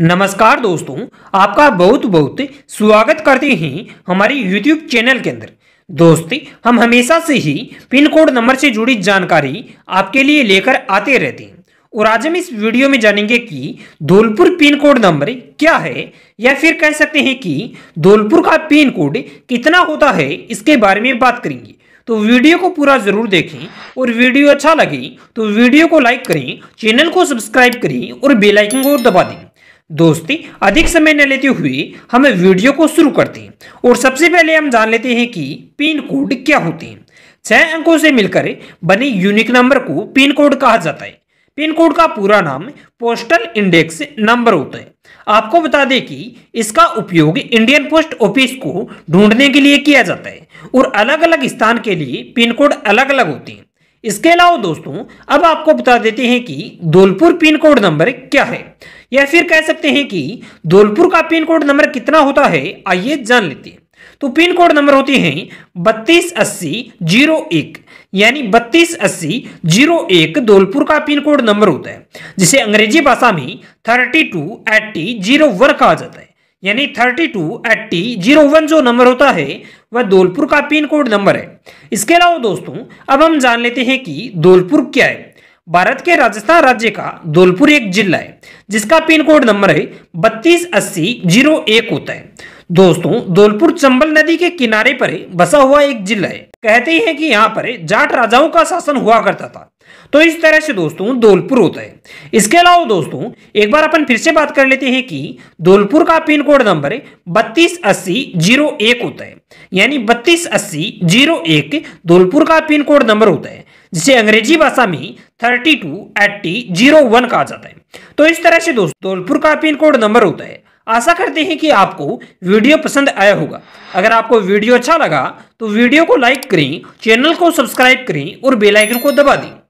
नमस्कार दोस्तों आपका बहुत बहुत स्वागत करते हैं हमारे यूट्यूब चैनल के अंदर दोस्त हम हमेशा से ही पिन कोड नंबर से जुड़ी जानकारी आपके लिए लेकर आते रहते हैं और आज हम इस वीडियो में जानेंगे कि धौलपुर पिन कोड नंबर क्या है या फिर कह सकते हैं कि धौलपुर का पिन कोड कितना होता है इसके बारे में बात करेंगे तो वीडियो को पूरा जरूर देखें और वीडियो अच्छा लगे तो वीडियो को लाइक करें चैनल को सब्सक्राइब करें और बेलाइकन को दबा दें दोस्ती अधिक समय न लेते हुए हम वीडियो को शुरू करते हैं और सबसे पहले हम जान लेते हैं कि पिन कोड क्या होते हैं छह अंकों से मिलकर बने यूनिक नंबर को पिन कोड कहा जाता है पिन कोड का पूरा नाम पोस्टल इंडेक्स नंबर होता है आपको बता दें कि इसका उपयोग इंडियन पोस्ट ऑफिस को ढूंढने के लिए किया जाता है और अलग अलग स्थान के लिए पिन कोड अलग अलग होते हैं इसके अलावा दोस्तों अब आपको बता देते हैं कि धौलपुर पिन कोड नंबर क्या है या फिर कह सकते हैं कि धौलपुर का पिन कोड नंबर कितना होता है आइए जान लेते हैं तो पिन कोड नंबर होते हैं बत्तीस अस्सी जीरो एक यानी बत्तीस अस्सी जीरो एक धौलपुर का पिन कोड नंबर होता है जिसे अंग्रेजी भाषा में thirty two eighty zero one कहा जाता है यानी thirty two eight zero one जो नंबर होता है वह धौलपुर का पिन कोड नंबर है इसके अलावा दोस्तों अब हम जान लेते हैं कि धौलपुर क्या है भारत के राजस्थान राज्य का धौलपुर एक जिला है जिसका पिन कोड नंबर है बत्तीस अस्सी जीरो एक होता है दोस्तों धौलपुर चंबल नदी के किनारे पर बसा हुआ एक जिला है कहते हैं कि यहाँ पर जाट राजाओं का शासन हुआ करता था तो इस तरह से दोस्तों धौलपुर होता है इसके अलावा दोस्तों एक बार अपन फिर से बात कर लेते हैं कि धौलपुर का पिन कोड नंबर बत्तीस अस्सी जीरो एक होता है यानी बत्तीस अस्सी जीरो एक धौलपुर का पिन कोड नंबर होता है जिसे अंग्रेजी भाषा में thirty two eighty zero one कहा जाता है तो इस तरह से दोस्तों धौलपुर का पिन कोड नंबर होता है आशा करते हैं कि आपको वीडियो पसंद आया होगा अगर आपको वीडियो अच्छा लगा तो वीडियो को लाइक करें चैनल को सब्सक्राइब करें और बेलाइकन को दबा दें